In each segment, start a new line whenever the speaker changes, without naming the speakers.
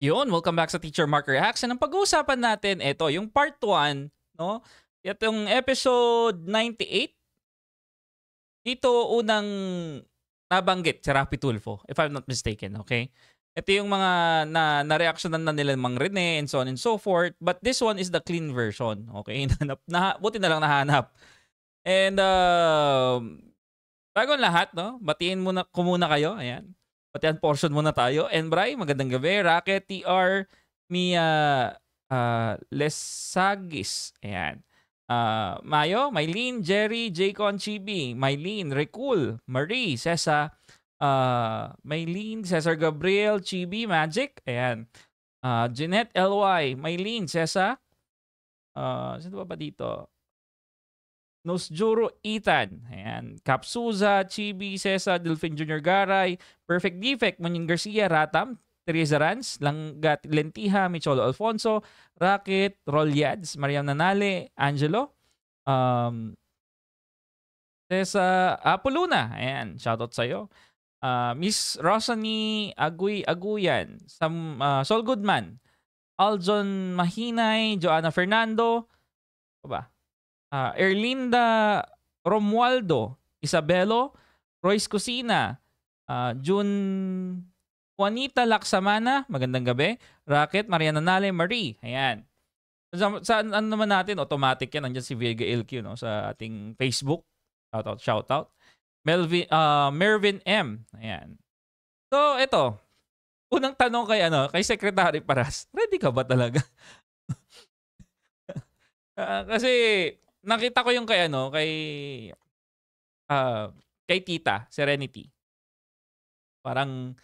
Yun, welcome back sa Teacher Marker Reacts. Ang pag-uusapan natin, ito, yung part 1, no? Itong episode 98, dito unang nabanggit si Rafi Tulfo, if I'm not mistaken, okay? Ito yung mga na, na-reactionan na nila Mang Rene and so on and so forth. But this one is the clean version, okay? Nahanap, na, buti na lang nahanap. And uh, bago lahat, no? Batiin muna, kumuna kayo, ayan. Batean portion muna tayo. And Enbray, magandang gabi. Rocket TR, Mia uh, Lesagis. Ayan. Uh, Mayo, Mylene, Jerry, Jaycon, Chibi, Mylene, Recul, Marie, Cesa, uh, ah, Mylene, Cesar Gabriel, Chibi, Magic. Ayan. Uh, Jeanette LY, Mylene, Cesa. Uh, sino ba ba dito? Nosjuro Ethan. Ayan. Capsuza, Chibi, Cesa, Delfin Jr. Garay, Perfect Defect, Munin Garcia, Ratam, Teresa Ranz, Langgat Lentiha, Micholo Alfonso, Rocket, Rolyades, Mariam Nanale, Angelo, um, Tessa Apoluna. Ayan, shoutout sa'yo. Uh, Miss Rosany Agui Aguyan, Sam, uh, Sol Goodman, Aljon Mahinay, Joanna Fernando, ano ba? uh, Erlinda Romualdo, Isabelo, Royce Cusina, uh, ah, June Juanita Laksamana, magandang gabi. Rocket, Mariana Nale, Marie. Ayan. Sa, sa ano naman natin, automatic yan. Nandiyan si Vega LQ no, sa ating Facebook. Shout out, shout out. Melvin, uh, Mervin M. Ayan. So, ito. Unang tanong kay, ano, kay Secretary Paras, ready ka ba talaga? uh, kasi nakita ko yung kay ano, kay uh, kay Tita Serenity. Parang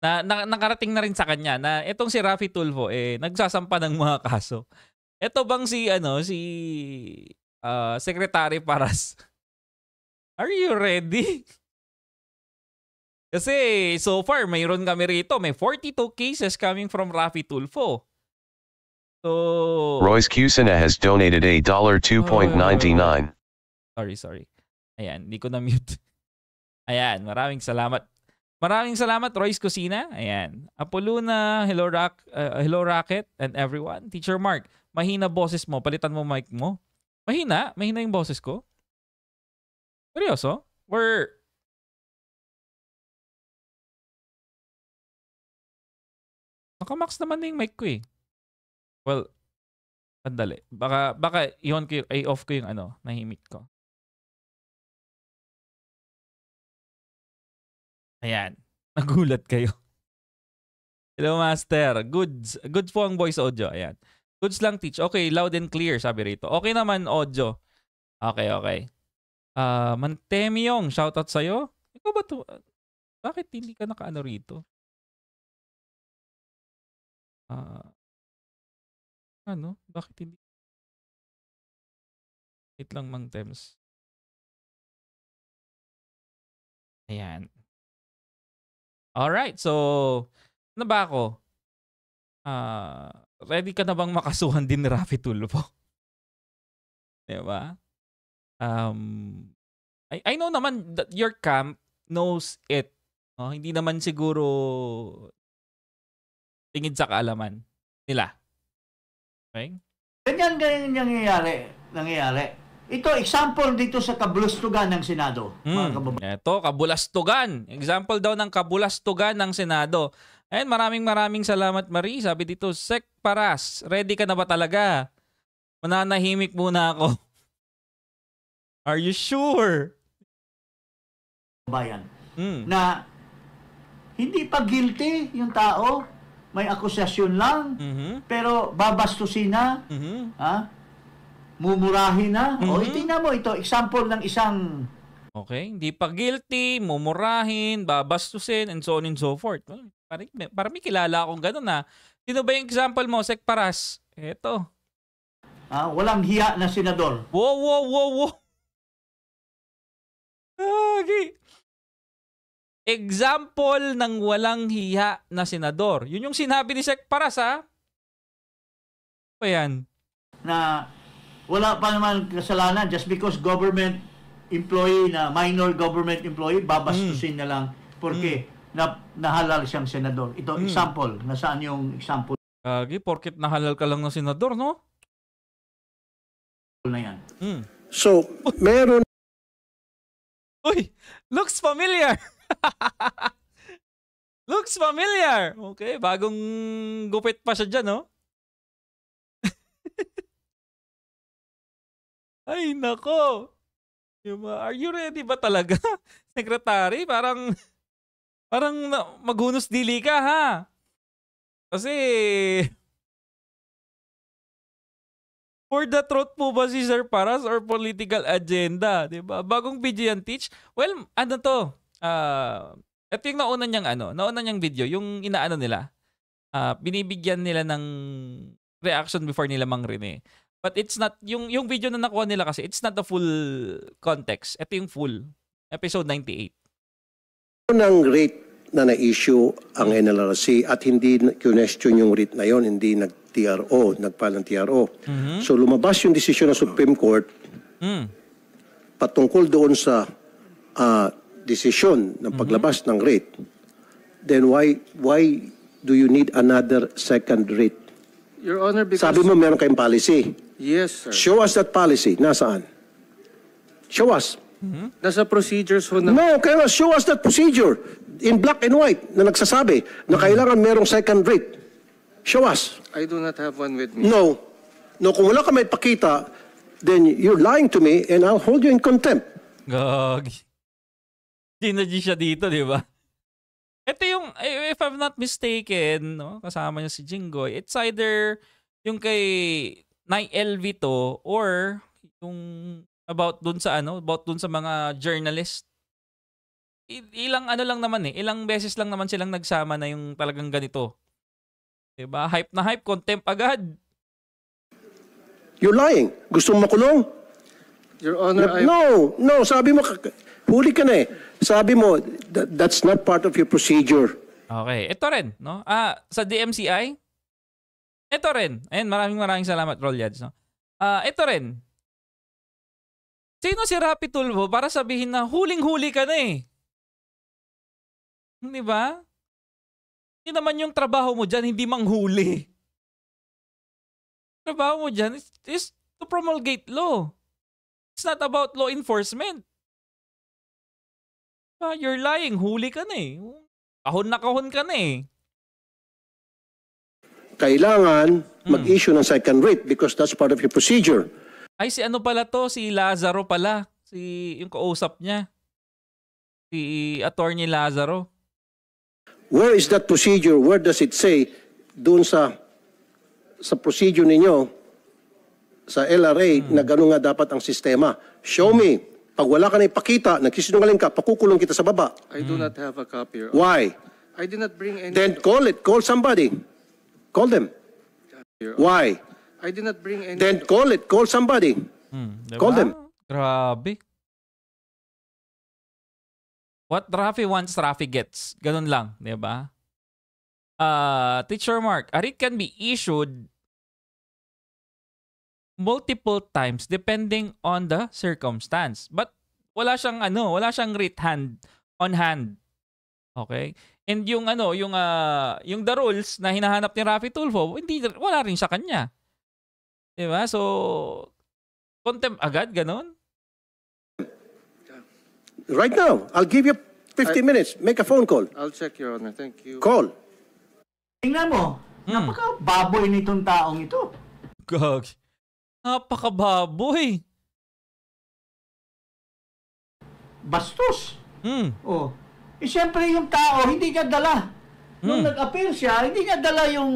na, na nakarating na rin sa kanya na itong si Rafi Tulfo eh nagsasampa ng mga kaso. Ito bang si ano si uh, Secretary Paras? Are you ready? Kasi so far mayroon kami rito, may 42 cases coming from Rafi Tulfo.
So, Royce Cusina has donated a dollar 2.99.
Sorry, sorry. Ayan, hindi ko na mute. Ayan, maraming salamat. Maraming salamat Royce Cusina. Ayan. Apoluna, hello Rock, uh, hello Rocket and everyone. Teacher Mark, mahina boses mo. Palitan mo mic mo. Mahina? Mahina yung boses ko? Seryoso? Or
Nakamax naman na yung mic ko eh. Well, sandali. Baka, baka iyon on ko, i-off ko yung ano, nahimik ko.
Ayan. Nagulat kayo. Hello, Master. Goods. Goods po ang voice audio. Ayan. Goods lang, teach. Okay, loud and clear, sabi rito. Okay naman, audio. Okay, okay. Uh, ah, Mantemiyong, shoutout sa'yo. Ikaw ba to? Bakit hindi ka nakaano rito? Ah... Uh,
ano? Bakit hindi? Wait lang mang Thames. Ayan.
Alright, so, ano ba ako? Uh, ready ka na bang makasuhan din ni Rafi Tulfo? ba? Um, I, I know naman that your camp knows it. No? Hindi naman siguro tingin sa kaalaman nila. Okay?
Ganyan, ganyan nangyayari. nangyayari. Ito, example dito sa kabulastugan ng Senado.
Mm. Ito, kabulastugan. Example daw ng kabulastugan ng Senado. And maraming maraming salamat Marie. Sabi dito, Sec Paras, ready ka na ba talaga? Mananahimik muna ako. Are you sure? Bayan. Mm. Na
hindi pa guilty yung tao may akusasyon lang, mm-hmm. pero babastusin na, mm-hmm. ha? mumurahin na. Mm-hmm. O, itingnan mo ito, example ng isang...
Okay, hindi pa guilty, mumurahin, babastusin, and so on and so forth. Well, parang, parang may kilala akong gano'n na. Sino ba yung example mo, Sek Paras? Eto. Ah, walang hiya na senador. Wow, wow, wow, wow. Ah, okay. Example ng walang hiya na senador. Yun yung sinabi ni Sec para sa pa ano yan? Na wala pa naman kasalanan just
because government employee na minor government employee babastusin mm. na lang porque mm. na nahalal siyang senador. Ito mm. example, nasaan yung example?
Kagi, porket nahalal ka lang ng senador, no? Na yan. Mm. So, meron Uy, looks familiar. Looks familiar. Okay, bagong gupit pa siya dyan, no? Ay, nako. Yung, are you ready ba talaga? Secretary, parang parang magunos dili ka ha. Kasi For the truth po ba si Sir Paras or political agenda? 'di ba? Bagong video yan, Teach? Well, ano to? uh, ito yung nauna niyang ano, nauna niyang video, yung inaano nila. Uh, binibigyan nila ng reaction before nila mang rin eh. But it's not, yung, yung video na nakuha nila kasi, it's not the full context. Ito yung full. Episode 98.
Unang
rate na na-issue ang NLRC at hindi question yung rate na yon hindi nag-TRO, nagpalang TRO. Mm-hmm. So lumabas yung desisyon ng Supreme Court mm. patungkol doon sa uh, desisyon ng mhm. paglabas ng rate, then why why do you need another second rate? Your Honor, because... Sabi mo meron kayong policy. Yes, sir. Show us that policy. Nasaan? Show us. Mhm. Nasa procedures ho na... No, kaya nga, show us that procedure in black and white na nagsasabi na mhm. kailangan merong second rate. Show us. I do not have one with me. No. No, kung wala ka may pakita, then you're lying to me and I'll hold you in contempt.
Gagi. Dinaji siya dito, di ba? Ito yung, eh, if I'm not mistaken, no, kasama niya si Jingoy, it's either yung kay Nai LV to or yung about dun sa ano, about dun sa mga journalist. ilang ano lang naman eh, ilang beses lang naman silang nagsama na yung talagang ganito. Diba? Hype na hype, contempt agad.
You're lying. Gusto mong makulong?
Your Honor, I...
No, no, sabi mo, huli ka na eh. Sabi mo, that, that's not part of your procedure.
Okay. Ito rin, no? Ah, sa DMCI, ito rin. Ayan, maraming maraming salamat, Roll no? Ah, ito rin. Sino si Rapid Tulbo para sabihin na huling-huli ka na eh? Hindi ba? Hindi naman yung trabaho mo dyan, hindi manghuli. Trabaho mo dyan is, is to promulgate law. It's not about law enforcement. Ah, you're lying. Huli ka na eh. Kahon na kahon ka na eh.
Kailangan hmm. mag-issue ng second rate because that's part of your procedure.
Ay, si ano pala to? Si Lazaro pala. Si, yung kausap niya. Si attorney Lazaro.
Where is that procedure? Where does it say doon sa sa procedure ninyo sa LRA hmm. na gano'n nga dapat ang sistema? Show me pag wala ka na ipakita, nagsisinungaling ka, pakukulong kita sa baba. I do not have a copy. Why? I did not bring any. Then call it. Call somebody. Call them. Why?
I did not bring any.
Then call it. Call somebody.
Hmm, call them. Grabe. What Rafi wants, Rafi gets. Ganun lang, di ba? Uh, Teacher Mark, a writ can be issued multiple times depending on the circumstance. But wala siyang ano, wala siyang writ hand on hand. Okay? And yung ano, yung uh, yung the rules na hinahanap ni Rafi Tulfo, hindi wala rin sa kanya. 'Di ba? So contempt agad ganun.
Right now, I'll give you 50 I, minutes. Make a phone call. I'll check your honor. Thank you. Call.
Tingnan mo. Hmm. Napaka baboy nitong taong ito. Gag. Napakababoy.
Bastos. Mm. Oh. Eh, siyempre yung tao, hindi niya dala. Nung hmm. nag appear siya, hindi niya dala yung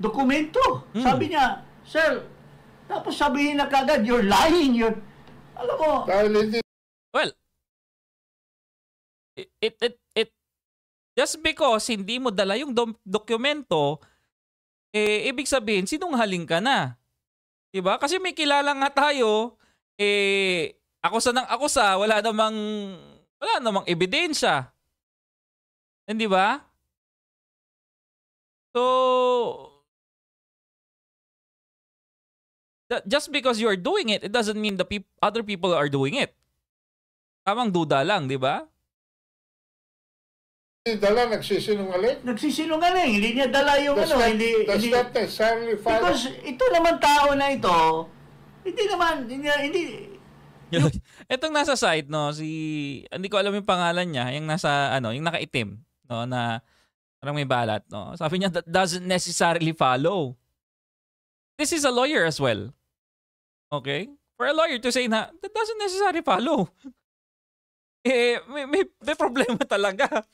dokumento. Mm. Sabi niya, Sir, tapos sabihin na kagad, you're lying, you're...
Alam mo... Well, it, it, it, just because hindi mo dala yung dokumento, eh, ibig sabihin, sinungaling ka na. Diba? Kasi may kilala nga tayo, eh, ako sa nang ako sa, wala namang, wala namang ebidensya. Hindi ba? So,
that just because you are doing it, it doesn't mean the peop- other
people are doing it. Tamang duda lang, di ba?
Hindi dala, nagsisinungaling? Nagsisinungaling. Hindi niya dala yung does ano. Not, hindi, does hindi, not necessarily follow. Because ito naman tao na ito, hindi naman, hindi, hindi
yung, Itong nasa side, no, si, hindi ko alam yung pangalan niya, yung nasa, ano, yung nakaitim, no, na, parang may balat, no. Sabi niya, that doesn't necessarily follow. This is a lawyer as well. Okay? For a lawyer to say na, that doesn't necessarily follow. eh, may, may, may problema talaga.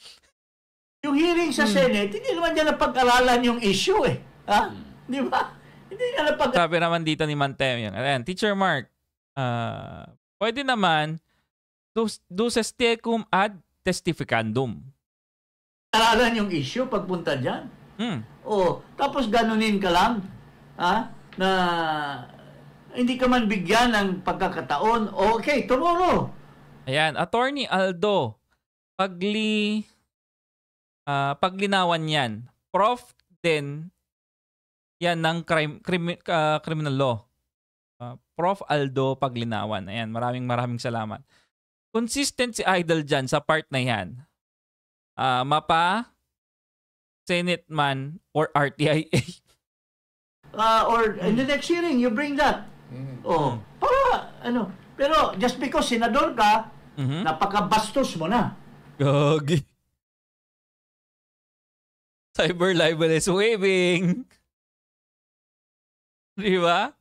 Yung hearing sa hmm. Senate, hindi naman niya napag-aralan yung issue eh. Ha? Hmm. Di ba? Hindi na napag Sabi naman dito ni Mantem yun. Ayan, Teacher Mark, uh, pwede naman dus, duces tecum ad testificandum. Aralan yung issue pagpunta dyan. Mm. O, tapos ganunin ka
lang ha? na hindi ka man bigyan ng pagkakataon. Okay, tomorrow.
Ayan, Attorney Aldo, pagli uh, paglinawan yan. Prof din yan ng crime, crime, uh, ah, criminal law. Uh, Prof Aldo Paglinawan. Ayan, maraming maraming salamat. Consistent si Idol dyan sa part na yan. Uh, mapa, Senate man, or RTIA.
uh, or in the next hearing, you bring that.
Mm. Oh,
para, ano. Pero just because senador ka, mm-hmm. napakabastos mo na.
Gagi. Cyber libel is
waving.
Di ba?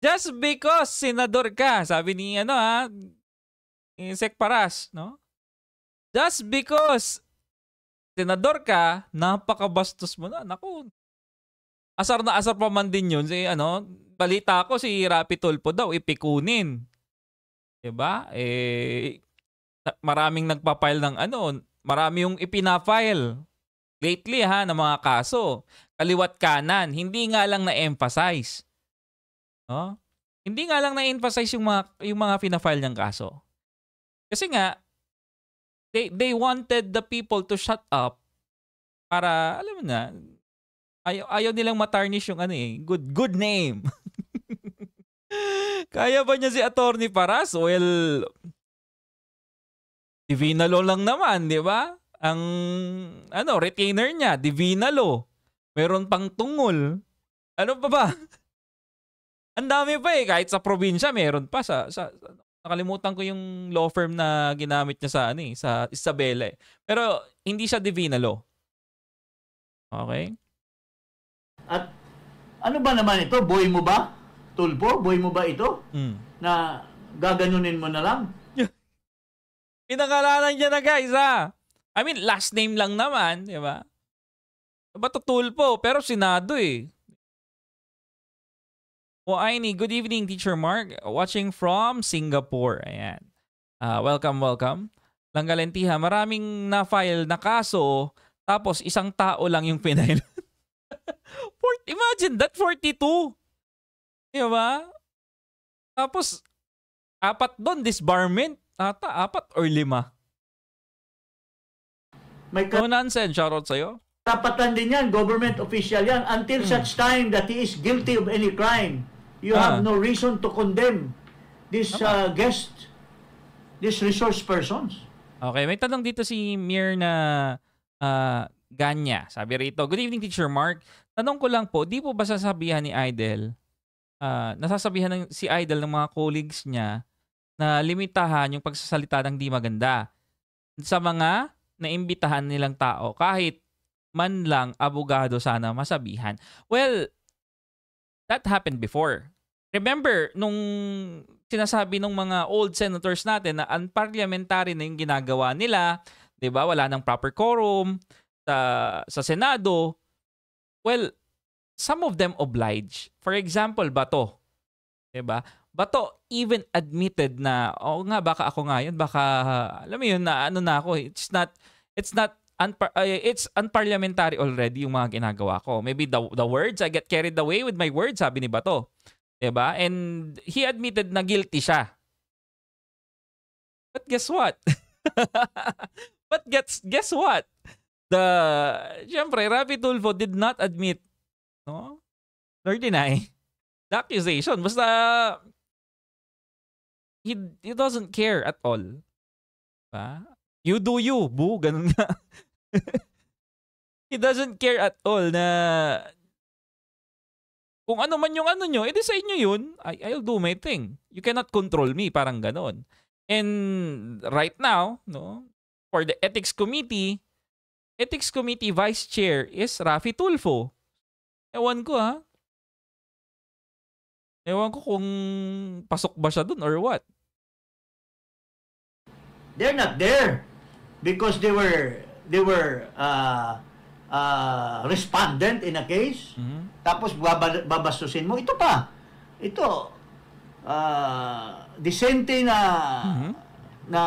Just because senador ka, sabi ni ano ha, ah, Insect Paras, no? Just because senador ka, napakabastos mo na. Naku, asar na asar pa man din yun. Si, ano, balita ko si Rapi Tulpo daw, ipikunin. Di ba? Eh, maraming nagpapile ng ano, marami yung ipinafile lately ha ng mga kaso. Kaliwat kanan, hindi nga lang na-emphasize. No? Hindi nga lang na-emphasize yung mga yung mga fina-file niyang kaso. Kasi nga they they wanted the people to shut up para alam mo na ayaw, ayaw nilang matarnish yung ano eh, good good name. Kaya ba niya si Attorney Paras? Well, Divina Law lang naman, di ba? ang ano, retainer niya, Divina Law. Meron pang tungol. Ano pa ba? ang dami pa eh, kahit sa probinsya meron pa sa, sa nakalimutan ko yung law firm na ginamit niya sa ano eh, sa Isabela eh. Pero hindi siya Divina Law. Okay?
At ano ba naman ito? Boy mo ba? Tulpo? Boy mo ba ito? Mm. Na
gaganunin mo na lang? Pinangalanan niya na guys ha! Ah. I mean, last name lang naman, di ba? Ba't tutulpo? Pero sinado eh. O Aini, good evening, Teacher Mark. Watching from Singapore. Ayan. Uh, welcome, welcome. Langgalentiha, maraming na-file na kaso, tapos isang tao lang yung pinail. Imagine that, 42. Di ba? Tapos, apat doon, disbarment. Ata, apat or lima. May no nonsense, shoutout sa'yo.
Tapatan din yan, government official yan, until
hmm. such time
that he is guilty of any crime. You ah. have no reason to condemn this uh, guest, this resource persons.
Okay, may tanong dito si Mir na uh, Ganya. Sabi rito, Good evening, Teacher Mark. Tanong ko lang po, di po ba sasabihan ni Idol, uh, ah, nasasabihan ng, si Idol ng mga colleagues niya na limitahan yung pagsasalita ng di maganda sa mga na imbitahan nilang tao kahit man lang abogado sana masabihan. Well, that happened before. Remember, nung sinasabi ng mga old senators natin na unparliamentary na yung ginagawa nila, 'di ba? Wala nang proper quorum sa sa Senado. Well, some of them obliged. For example, bato. 'Di ba? Bato even admitted na, o oh, nga, baka ako nga yun, baka, alam mo yun, na ano na ako, it's not, it's not, unpar- uh, it's unparliamentary already yung mga ginagawa ko. Maybe the, the words, I get carried away with my words, sabi ni Bato. Diba? And he admitted na guilty siya. But guess what? But guess, guess what? The, syempre, Rafi Tulfo did not admit, no? Nor deny the accusation. Basta, he, he doesn't care at all. Ba? Diba? You do you, boo. Ganun nga. he doesn't care at all na kung ano man yung ano nyo, edi sa inyo yun, I, I'll do my thing. You cannot control me, parang ganon. And right now, no, for the ethics committee, ethics committee vice chair is Rafi Tulfo. Ewan ko ha. Ewan ko kung pasok ba siya dun or what
they're not there because they were they were uh, uh, respondent in a case. Mm-hmm. Tapos babastusin mo ito pa. Ito uh, disente na mm-hmm. na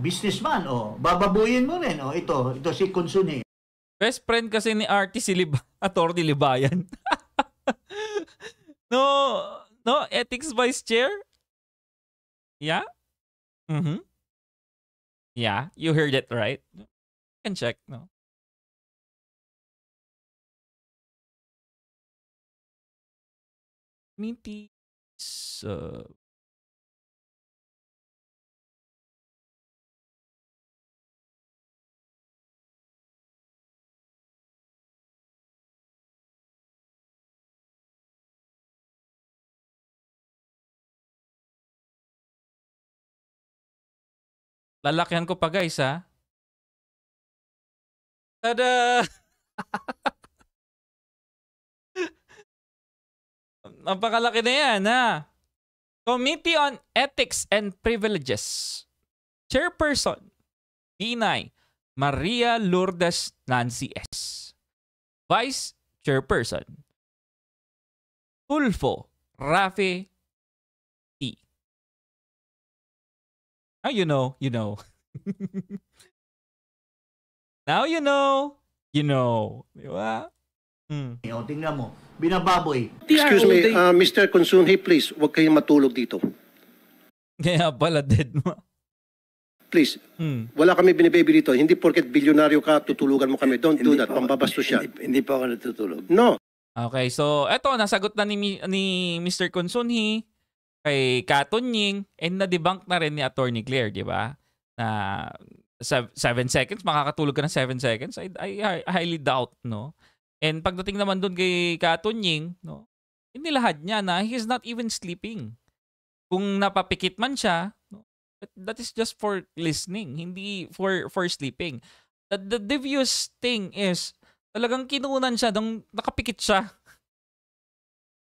businessman oh, bababuyin mo rin oh ito ito si
Consuni. Best friend kasi ni RT si Lib Attorney Libayan. no, no ethics vice chair. Yeah. Mhm. Mm Yeah, you heard it right. You can check,
no? Minty uh, Lalakihan ko pa guys ha. Tada!
Napakalaki na yan ha. Committee on Ethics and Privileges. Chairperson, Inay Maria Lourdes Nancy S. Vice Chairperson,
Tulfo Rafi
Now you know, you know.
now
you know,
you know. Di ba? Mm. tingnan mo. Binababoy.
Excuse me,
uh, Mr. Consunhi, please, huwag kayong matulog dito. Kaya pala, dead mo. Please, mm. wala kami binibaby dito. Hindi porket bilyonaryo ka, tutulugan mo kami. Don't do that. pambabastos siya. Hindi, hindi pa ako natutulog.
No. Okay, so eto, nasagot na ni, ni Mr. Consunhi kay Katunying and na-debunk na rin ni Attorney Claire, di ba? Na 7 seconds, makakatulog ka ng 7 seconds. I, I, highly doubt, no? And pagdating naman doon kay Katunying, no? Inilahad niya na he is not even sleeping. Kung napapikit man siya, no? But that is just for listening, hindi for for sleeping. The, the devious thing is talagang kinunan siya nung nakapikit siya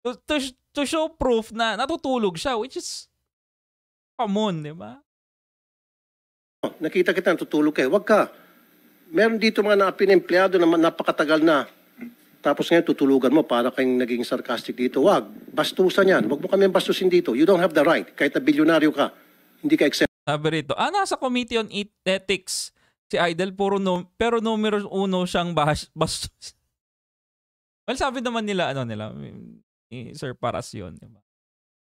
to, to, to show proof na natutulog siya, which is, common, on, di ba?
Nakita kita, natutulog ka. Huwag ka. Meron dito mga naapin empleyado na napakatagal na. Tapos ngayon, tutulugan mo para kayong naging sarcastic dito. Huwag. Bastusan yan. Huwag mo kami bastusin dito. You don't have the right. Kahit na bilyonaryo ka,
hindi ka accept. Sabi rito, ah, nasa Committee on e-, Ethics si Idol, puro no, pero numero uno siyang bahas, bastos. Well, sabi naman nila, ano nila, ni Sir Paras yun. Diba?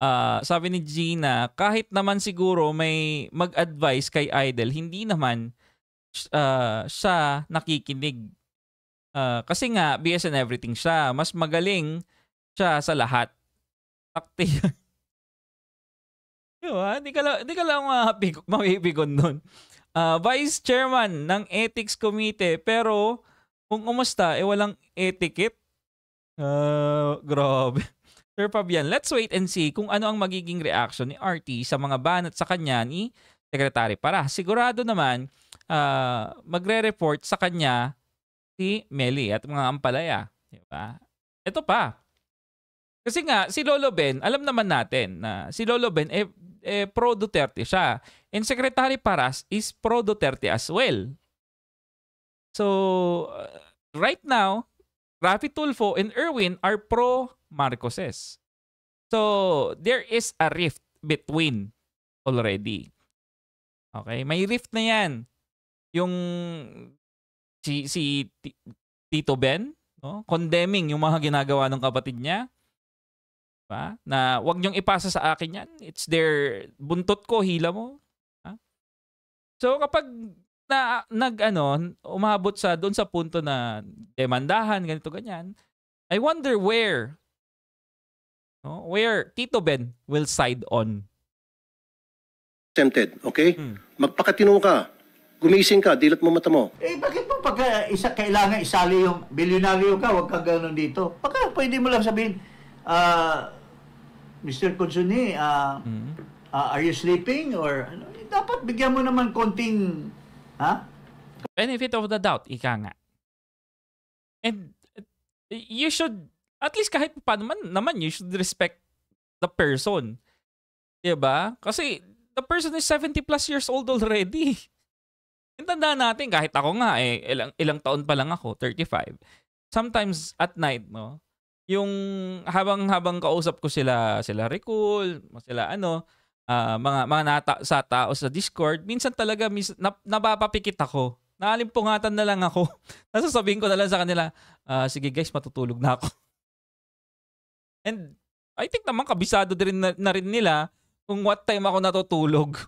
Uh, sabi ni Gina, kahit naman siguro may mag-advise kay Idol, hindi naman uh, siya nakikinig. Uh, kasi nga, BS and everything siya. Mas magaling siya sa lahat. Takti yan. diba? Hindi ka lang, di ka lang mabibigon nun. Uh, Vice Chairman ng Ethics Committee, pero kung umusta, eh walang etiquette. Uh, grabe. Sir Fabian, let's wait and see kung ano ang magiging reaction ni RT sa mga banat sa kanya ni Secretary Para. Sigurado naman uh, magre-report sa kanya si Meli at mga ampalaya. Diba? Ito pa. Kasi nga, si Lolo Ben, alam naman natin na si Lolo Ben, eh, eh pro-Duterte siya. And Secretary Paras is pro-Duterte as well. So, right now, Rafi Tulfo and Erwin are pro Marcoses. So, there is a rift between already. Okay, may rift na 'yan. Yung si si Tito Ben, no? Condemning yung mga ginagawa ng kapatid niya. Ba? Diba? Na 'wag niyong ipasa sa akin 'yan. It's their buntot ko, hila mo. Ha? So kapag na nag ano, umabot sa doon sa punto na demandahan ganito ganyan. I wonder where no, where Tito Ben will side on.
Tempted, okay? Hmm. Magpakatino ka. Gumising ka, dilat mo mata mo.
Eh, bakit mo pag
uh, isa, kailangan isali yung bilyonaryo ka, wag kang ganun dito? Baka pwede mo lang sabihin, uh, ah, Mr. Consuni, uh, ah, hmm uh, are you sleeping?
Or ano, eh, dapat bigyan mo naman konting Ha? Benefit of the doubt, ika nga. And you should, at least kahit pa naman, naman you should respect the person. Diba? Kasi the person is 70 plus years old already. Tandaan natin, kahit ako nga, eh, ilang, ilang taon pa lang ako, 35. Sometimes at night, no? Yung habang-habang kausap ko sila, sila Recall, sila ano, uh, mga mga nata, sa tao sa Discord, minsan talaga mis, na, napapapikit ako. Naalimpungatan na lang ako. Nasasabihin ko na lang sa kanila, uh, sige guys, matutulog na ako. And I think naman kabisado din na, na rin nila kung what time ako natutulog.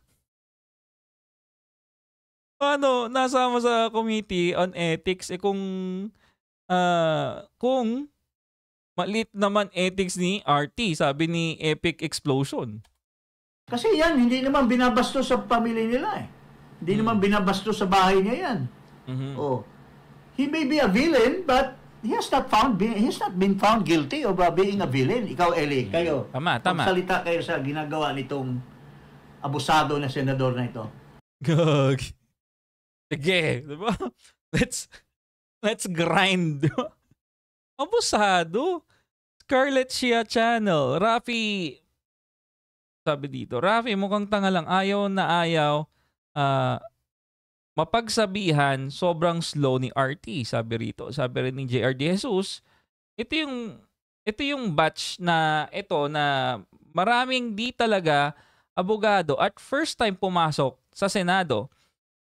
Paano nasama sa committee on ethics eh kung uh, kung malit naman ethics ni RT, sabi ni Epic Explosion.
Kasi yan, hindi naman binabasto sa pamilya nila eh. Hindi mm-hmm. naman mm. binabasto sa bahay niya yan. Mm-hmm. Oh. He may be a villain, but he has not found be, he has not been found guilty of uh, being a villain. Ikaw, Eli, mm. kayo.
Tama, tama. Salita
kayo sa ginagawa nitong abusado
na senador na ito. Gag. Sige, ba? Let's let's grind. Abusado. Scarlett Shia Channel, Rafi sabi dito, Rafi, mukhang tanga lang. Ayaw na ayaw. Uh, mapagsabihan, sobrang slow ni RT. Sabi rito. Sabi rin ni JR De Jesus. Ito yung, ito yung batch na ito na maraming di talaga abogado at first time pumasok sa Senado.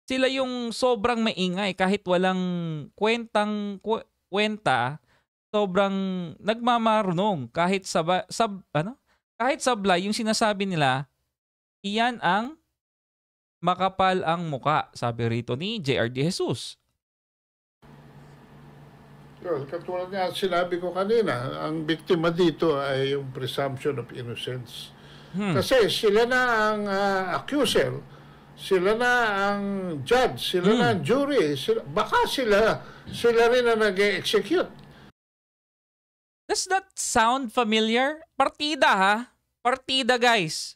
Sila yung sobrang maingay kahit walang kwentang kwenta sobrang nagmamarunong kahit sa, sa ano kahit sablay, yung sinasabi nila, iyan ang makapal ang muka, sabi rito ni J.R. De Jesus.
Well, katulad nga sinabi ko kanina, ang biktima dito ay yung presumption of innocence. Hmm. Kasi sila na ang uh, accuser, sila na ang judge, sila hmm. na ang hmm. jury, sila, baka
sila, sila rin na nag-execute. Does that sound familiar? Partida ha? partida, guys.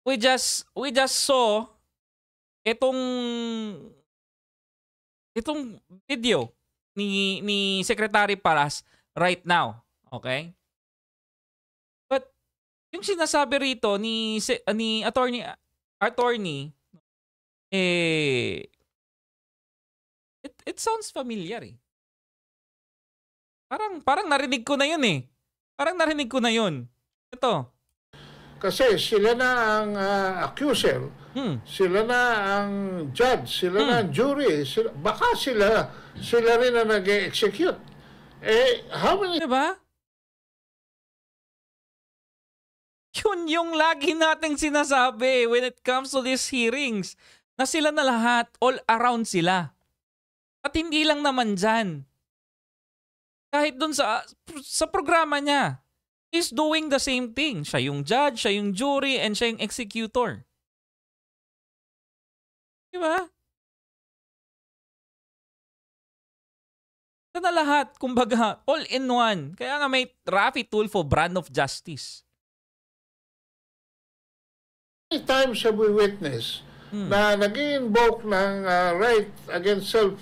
We just we just saw itong itong video ni ni Secretary Paras right now. Okay? But yung sinasabi rito ni ni attorney
attorney eh
it it sounds familiar eh. Parang parang narinig ko na 'yun eh. Parang narinig ko na 'yun. Ito. Kasi sila na ang uh,
accuser, hmm. sila na ang judge, sila hmm. na ang hmm. jury, sila, baka
sila, sila rin na nag-execute. Eh, how many... Diba? Yun yung lagi nating sinasabi when it comes to these hearings, na sila na lahat, all around sila. At hindi lang naman dyan. Kahit dun sa, sa programa niya, is doing the same thing. Siya yung judge, siya yung jury, and siya yung executor.
Di ba? Ito na lahat, kumbaga, all in one. Kaya nga may Rafi
Tulfo brand of justice.
Many times have we witnessed hmm. na nag invoke ng uh, right against self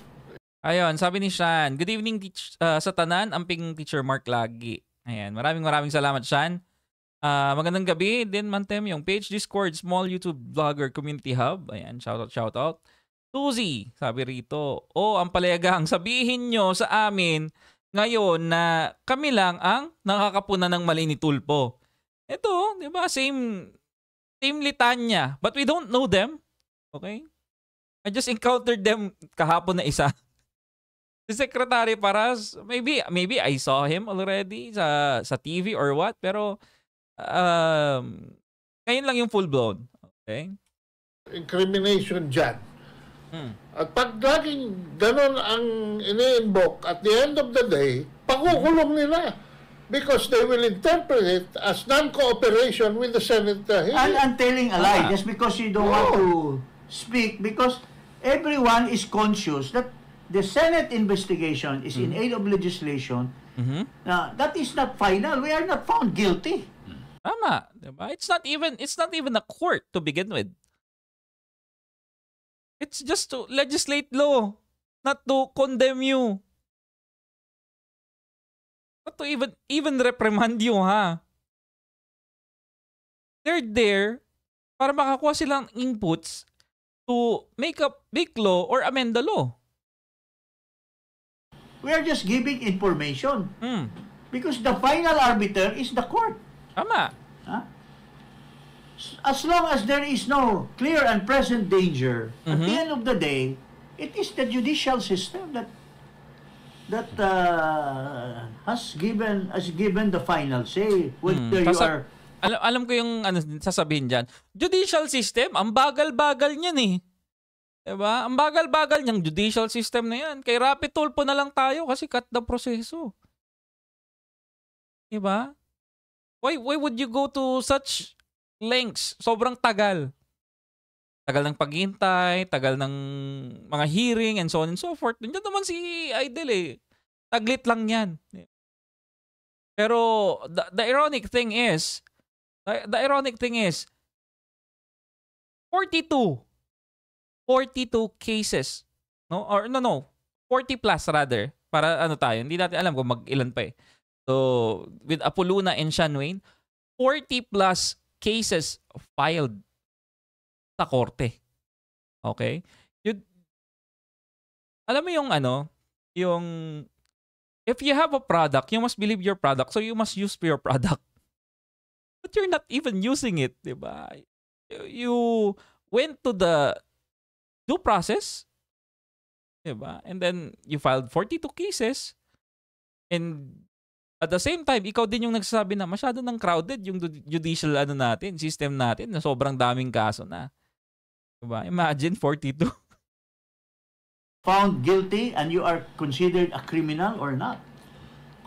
Ayun, sabi ni Sean, good evening teach, uh, sa tanan, amping teacher Mark Lagi. Ayan, maraming maraming salamat, Sean. Uh, ah, magandang gabi din, Mantem, yung page Discord, Small YouTube Vlogger Community Hub. Ayan, shout out, shout out. Suzy, sabi rito, o oh, ang palayagang sabihin nyo sa amin ngayon na kami lang ang nakakapuna ng mali ni Tulpo. Ito, di ba, same, same litanya, but we don't know them. Okay? I just encountered them kahapon na isa si Secretary Paras, maybe maybe I saw him already sa sa TV or what, pero um, ngayon lang yung full-blown. Okay? Incrimination dyan. Hmm. At pag laging ganun
ang ini-invoke, at the end of the day, pakukulong hmm. nila because they will interpret it as non-cooperation with the Senate And, and telling a lie ah. just because you don't no. want to speak because everyone is conscious that the Senate investigation is mm-hmm. in aid of legislation. Mm-hmm. Uh, that is not final.
We are not found guilty. Tama, diba? It's not even it's not even a court to begin with. It's just to legislate law, not
to condemn you. Not to even even
reprimand you, ha? They're there para makakuha silang inputs to make up make law or amend the law we are just giving information. Mm. Because the final
arbiter is the court. Tama. Huh? As long as there is no clear and present danger, mm-hmm. at the mm-hmm. end of the day, it is the judicial system that that uh, has given has given the final say whether mm. you are
alam, alam ko yung ano sasabihin diyan. Judicial system, ang bagal-bagal niyan eh. Diba? Ang bagal-bagal niyang judicial system na yan. Kay Rapid po na lang tayo kasi cut the proseso. Diba? Why, why would you go to such lengths? Sobrang tagal. Tagal ng paghintay, tagal ng mga hearing, and so on and so forth. Nandiyan naman si Idol eh. Taglit lang yan. Pero the, the ironic thing is, the, the ironic thing is, 42 42 cases. No? Or no, no. 40 plus rather. Para ano tayo. Hindi natin alam kung mag-ilan pa eh. So, with Apoluna and Sean Wayne, 40 plus cases filed sa korte. Okay? You, alam mo yung ano, yung if you have a product, you must believe your product, so you must use your product. But you're not even using it, di ba? You went to the due process. Diba? And then, you filed 42 cases and at the same time, ikaw din yung nagsasabi na masyado nang crowded yung judicial ano natin, system natin na sobrang daming kaso na. Diba? Imagine 42. Found guilty
and you are considered a criminal or not?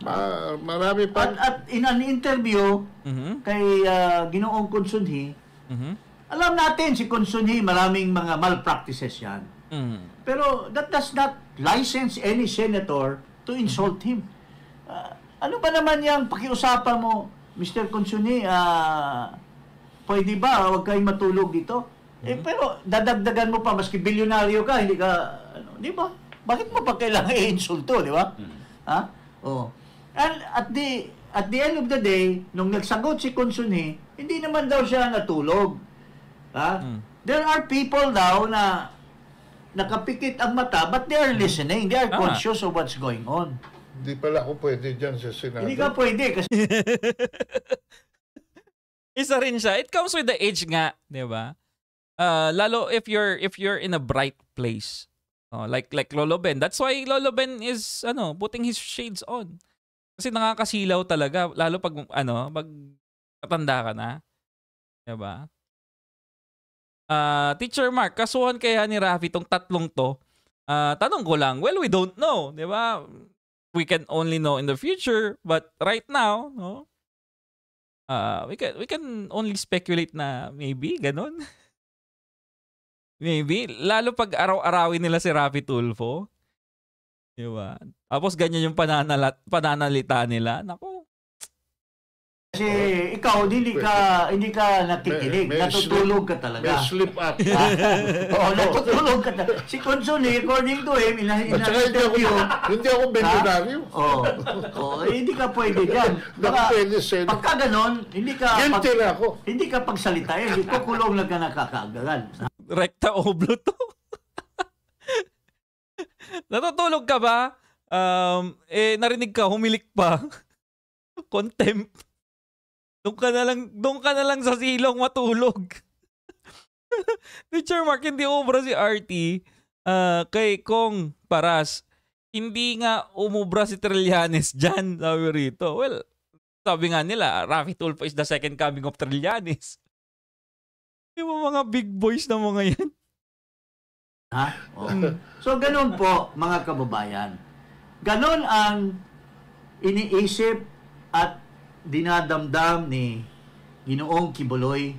Ma marami pa. At, at in an interview mm-hmm. kay uh, Ginoong Konsunhi, mm-hmm alam natin si Consunhi, maraming mga malpractices yan. Mm. Pero that does not license any senator to insult him. Uh, ano ba naman yung pakiusapan mo, Mr. Consunhi, uh, pwede ba huwag kayong matulog dito? Eh, mm-hmm. pero dadagdagan mo pa, maski bilyonaryo ka, hindi ka, ano, di ba? Bakit mo pa kailangan i-insulto, di ba? Mm-hmm. Ha? Oo. Oh. And at the, at the end of the day, nung nagsagot si Consunhi, hindi naman daw siya natulog Ha? Mm. There are people now na nakapikit ang mata but they are hmm. listening. They are Tama. conscious of what's going on. Hindi pala ako pwede dyan sa Senado. Hindi ka pwede kasi...
Isa rin siya. It comes with the age nga, di ba? Uh, lalo if you're if you're in a bright place. Oh, like like Lolo Ben. That's why Lolo Ben is ano, putting his shades on. Kasi nakakasilaw talaga lalo pag ano, pag katanda ka na. 'Di ba? Uh, Teacher Mark, kasuhan kaya ni Rafi tong tatlong to? Uh, tanong ko lang, well, we don't know, di ba? We can only know in the future, but right now, no? Uh, we can we can only speculate na maybe ganun. maybe lalo pag araw-arawin nila si Rafi Tulfo. Di ba? Tapos ganyan yung pananalat, pananalita nila. Nako,
kasi ikaw hindi ka hindi ka nakikinig, may, may natutulog slip, ka talaga. May sleep up. Ah. Oo, natutulog ka talaga. Si Consoni, eh, according to him, ina ina interview. Hindi ako bendonaryo. Oo. Oh, hindi ka pwede diyan. Baka pwede Pagka ganon, hindi ka Guilty na ako. Hindi ka pagsalitain, hindi ko kulong na ka nakakagalan.
Recta oblo to. Natutulog ka ba? Um, eh, narinig ka, humilik pa. Contempt. Doon ka na lang, doon ka na lang sa silong matulog. Teacher Mark, hindi umubra si RT uh, ah, kay Kong Paras. Hindi nga umubra si Trillanes dyan, sabi rito. Well, sabi nga nila, Rafi Tulfo is the second coming of Trillanes. Yung mga, mga big boys na mga yan. Ha? Oh. Hmm. so, ganun po, mga
kababayan. Ganun ang iniisip at dinadamdam ni Ginoong Kibuloy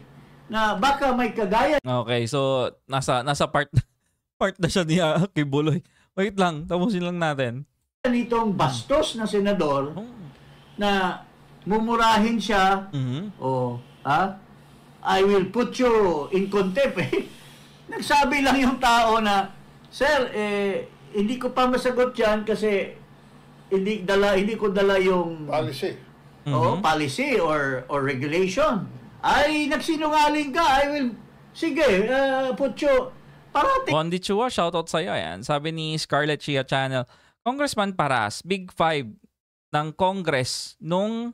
na baka may kagaya.
Okay, so nasa nasa part part na siya ni uh, Kibuloy. Wait lang, tapusin lang natin.
Nitong bastos na senador oh. na mumurahin siya mm-hmm. o ha? I will put you in contempt. Eh. Nagsabi lang yung tao na, Sir, eh, hindi ko pa masagot yan kasi hindi dala hindi ko dala yung policy mm-hmm. o policy or or regulation ay nagsinungaling ka I will sige uh, putyo
parati shout out sa iyo ayan sabi ni Scarlett Chia Channel Congressman Paras Big Five ng Congress nung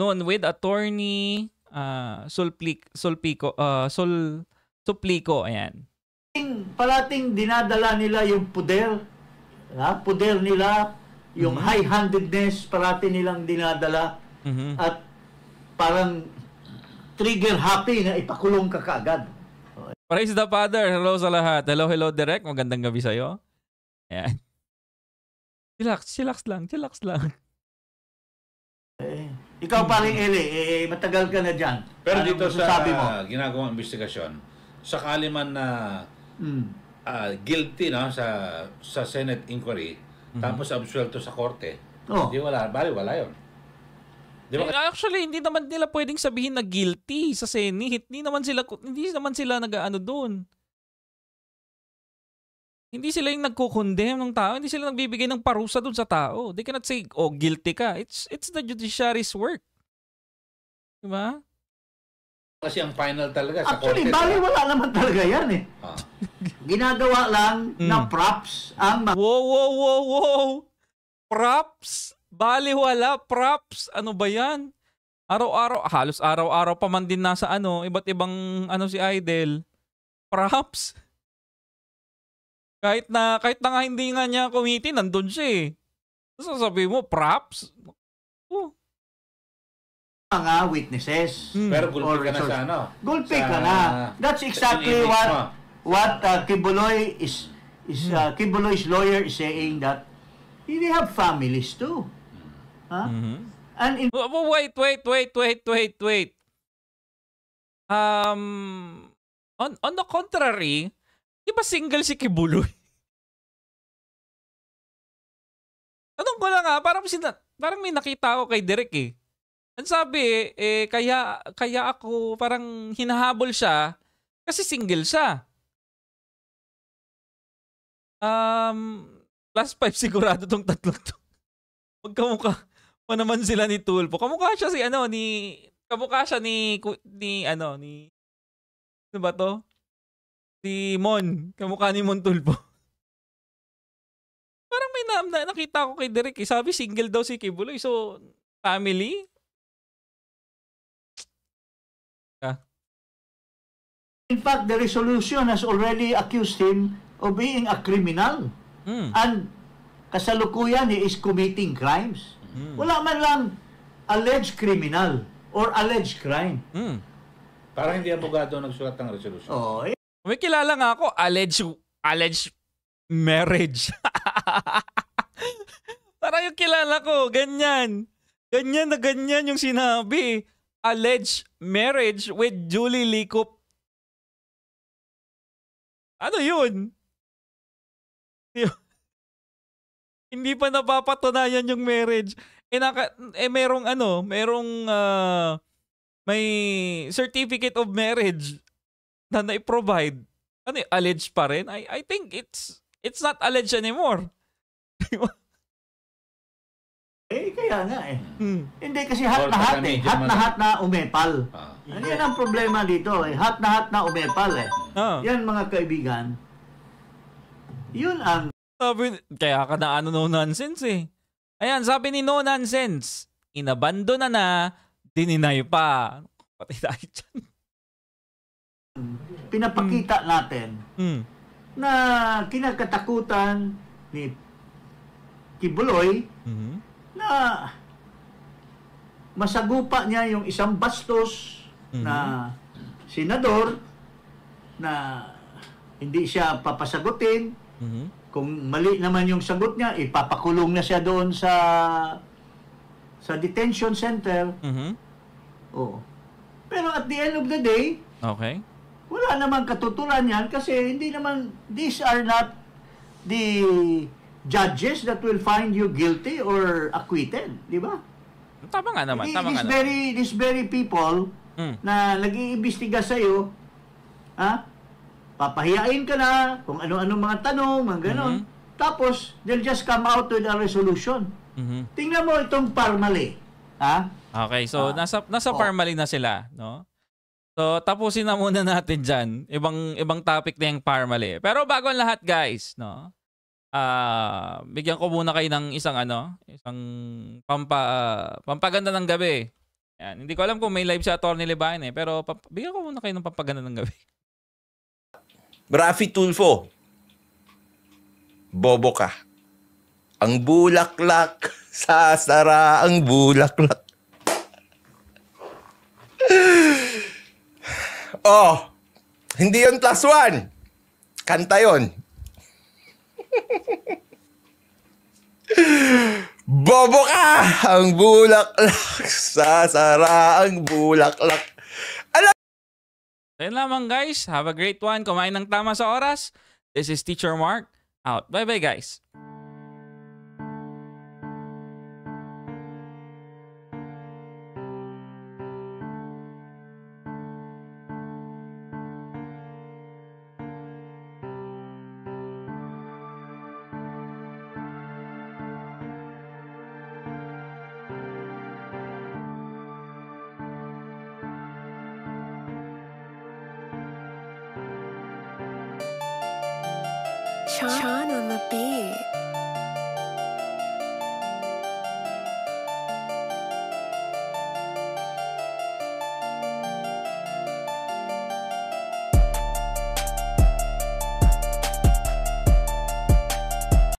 noon with attorney uh, ah, Sulplic Sulpico uh, Sul Suplico ayan
parating dinadala nila yung puder ha? Ah, puder nila yung mm-hmm. high-handedness parati nilang dinadala Mm-hmm. At parang trigger happy na ipakulong ka kaagad.
Okay. Praise the Father. Hello sa lahat. Hello, hello, Direk. Magandang gabi sa'yo. Ayan. Chillax, chillax lang, chillax lang. Eh, ikaw paring Eli, eh, matagal ka na dyan. Pero ano dito sa mo? ginagawang investigasyon,
sakali man na mm. uh, guilty no, sa sa Senate inquiry, mm-hmm. tapos absuelto sa korte, oh. di wala, bali wala yon Di ba? Eh,
actually, hindi naman nila pwedeng sabihin na guilty sa Senate. Hindi naman sila, hindi naman sila nag-ano doon. Hindi sila yung nagkukondem ng tao. Hindi sila nagbibigay ng parusa doon sa tao. They cannot say, oh, guilty ka. It's, it's the judiciary's work. Di ba? Kasi ang final talaga sa Actually, corte. Actually, wala naman talaga yan eh. Ah. Ginagawa lang mm. na hmm. props ang... Wow, wow, wow, wow! Props? Bali wala props. Ano ba yan? Araw-araw, halos araw-araw pa man din nasa ano, iba't ibang ano si Idol. Props. Kahit na, kahit na nga hindi nga niya kumiti, nandun siya eh. So sabi mo, props? Oh. Mga witnesses. Hmm. Pero gold pick ka na sa ano? Gold pick ka na. That's exactly what mo.
what uh, Kibuloy is is uh, hmm. Kibuloy's lawyer is saying
that they have families too. Huh? Mm-hmm. And in- wait, wait, wait, wait, wait, wait. Um, on, on the contrary, di ba single si Kibuloy? Tanong ko lang ha, ah, parang, sina, parang may nakita ako kay Derek eh. Ang sabi eh, kaya, kaya ako parang hinahabol siya kasi single siya. Um, last five sigurado tong tatlong to. Magkamukha pa naman sila ni Tulpo. Kamukha siya si ano ni kamukha siya ni ni ano ni ano ba to? Si Mon. Kamukha ni Mon Tulpo. Parang may na, na, nakita ko kay Derek. Eh. Sabi single daw si Kibuloy. So, family? Ah. In fact, the
resolution has already accused him of being a criminal. Mm. And kasalukuyan, he is committing crimes. Mm. Wala man lang alleged
criminal or alleged crime. Mm.
Parang hindi abogado nagsulat ng resolution. Oh,
eh. May kilala nga ako, alleged, alleged marriage. Parang yung kilala ko, ganyan. Ganyan na ganyan yung sinabi. Alleged marriage with Julie Licop.
Ano yun?
hindi pa napapatunayan yung marriage. Eh, naka, eh merong ano, merong uh, may certificate of marriage na na-provide. Ano, alleged pa rin? I, I think it's it's not alleged anymore.
eh, kaya nga eh. Hmm. Hindi kasi hat na hat eh. Hat na hat na umepal. Ah. Ano yan ang problema dito eh. Hat na hat na umepal eh.
Ah. Yan mga kaibigan, yun ang sabi, kaya ka na ano no nonsense eh. Ayan, sabi ni no nonsense. Inabando na na, dininay pa. Patay tayo dyan. Pinapakita mm. natin mm.
na kinakatakutan ni Kibuloy mm-hmm. na masagupa niya yung isang bastos mm-hmm. na senador na hindi siya papasagutin. Mm-hmm. Kung mali naman yung sagot niya, ipapakulong na siya doon sa sa detention center. Mm-hmm. Oo. Oh. Pero at the end of the day, okay. wala naman katuturan yan kasi hindi naman, these are not the judges that will find you guilty or acquitted. Di ba?
Tama nga naman. tama these nga
very, naman. These very people mm. na nag-iimbestiga sa'yo, ha? Ah, papahiyain ka na, kung ano-ano mga tanong, mga ganon. Mm-hmm. Tapos, they'll just come out with a resolution. Mm-hmm. Tingnan mo itong Parmali. Ha?
Okay, so ah. nasa nasa oh. Parmali na sila, no? So tapusin na muna natin diyan. Ibang ibang topic na yung Parmali. Pero bago ang lahat, guys, no? Ah, uh, bigyan ko muna kayo ng isang ano, isang pampa uh, pampaganda ng gabi. Yan. Hindi ko alam kung may live si Attorney Lebain eh, pero pap- bigyan ko muna kayo ng pampaganda ng gabi.
Rafi Tulfo, bobo ka. Ang bulaklak, sasara ang bulaklak. oh, hindi yon plus one. Kanta yon. Bobo ka! Ang bulaklak, sasara ang bulaklak.
So yun lamang guys. Have a great one. Kumain ng tama sa oras. This is Teacher Mark. Out. Bye-bye guys.